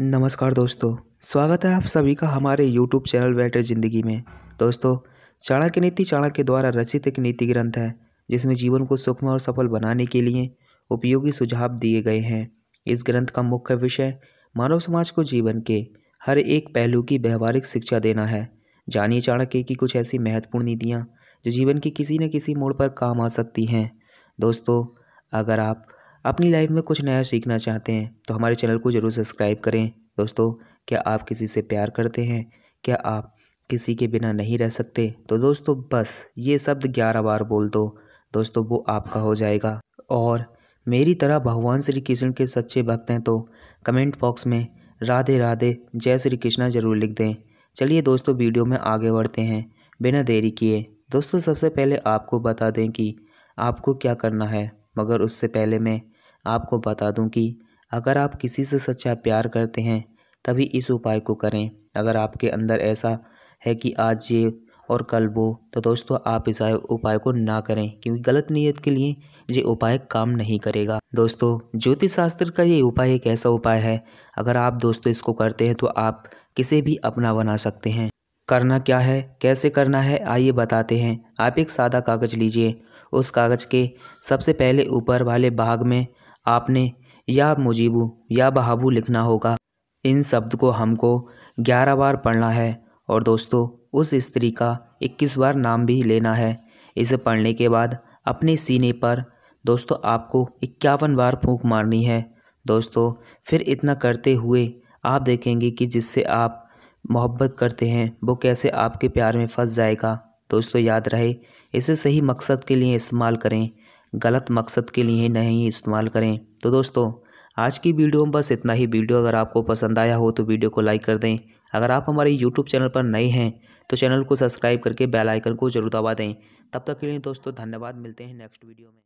नमस्कार दोस्तों स्वागत है आप सभी का हमारे यूट्यूब चैनल बेटर जिंदगी में दोस्तों चाणक्य नीति चाणक्य द्वारा रचित एक नीति ग्रंथ है जिसमें जीवन को सुखमय और सफल बनाने के लिए उपयोगी सुझाव दिए गए हैं इस ग्रंथ का मुख्य विषय मानव समाज को जीवन के हर एक पहलू की व्यवहारिक शिक्षा देना है जानिए चाणक्य की कुछ ऐसी महत्वपूर्ण नीतियाँ जो जीवन की किसी न किसी मोड़ पर काम आ सकती हैं दोस्तों अगर आप अपनी लाइफ में कुछ नया सीखना चाहते हैं तो हमारे चैनल को ज़रूर सब्सक्राइब करें दोस्तों क्या आप किसी से प्यार करते हैं क्या आप किसी के बिना नहीं रह सकते तो दोस्तों बस ये शब्द ग्यारह बार बोल दो दोस्तों वो आपका हो जाएगा और मेरी तरह भगवान श्री कृष्ण के सच्चे भक्त हैं तो कमेंट बॉक्स में राधे राधे जय श्री कृष्णा ज़रूर लिख दें चलिए दोस्तों वीडियो में आगे बढ़ते हैं बिना देरी किए दोस्तों सबसे पहले आपको बता दें कि आपको क्या करना है मगर उससे पहले मैं आपको बता दूं कि अगर आप किसी से सच्चा प्यार करते हैं तभी इस उपाय को करें अगर आपके अंदर ऐसा है कि आज ये और कल वो तो दोस्तों आप इस उपाय को ना करें क्योंकि गलत नीयत के लिए ये उपाय काम नहीं करेगा दोस्तों ज्योतिष शास्त्र का ये उपाय एक ऐसा उपाय है अगर आप दोस्तों इसको करते हैं तो आप किसे भी अपना बना सकते हैं करना क्या है कैसे करना है आइए बताते हैं आप एक सादा कागज़ लीजिए उस कागज़ के सबसे पहले ऊपर वाले भाग में आपने या मुजीबू या बहाबू लिखना होगा इन शब्द को हमको ग्यारह बार पढ़ना है और दोस्तों उस स्त्री का इक्कीस बार नाम भी लेना है इसे पढ़ने के बाद अपने सीने पर दोस्तों आपको इक्यावन बार फूंक मारनी है दोस्तों फिर इतना करते हुए आप देखेंगे कि जिससे आप मोहब्बत करते हैं वो कैसे आपके प्यार में फंस जाएगा दोस्तों याद रहे इसे सही मकसद के लिए इस्तेमाल करें गलत मकसद के लिए नहीं इस्तेमाल करें तो दोस्तों आज की वीडियो में बस इतना ही वीडियो अगर आपको पसंद आया हो तो वीडियो को लाइक कर दें अगर आप हमारे यूट्यूब चैनल पर नए हैं तो चैनल को सब्सक्राइब करके बेल आइकन को जरूर दबा दें तब तक के लिए दोस्तों धन्यवाद मिलते हैं नेक्स्ट वीडियो में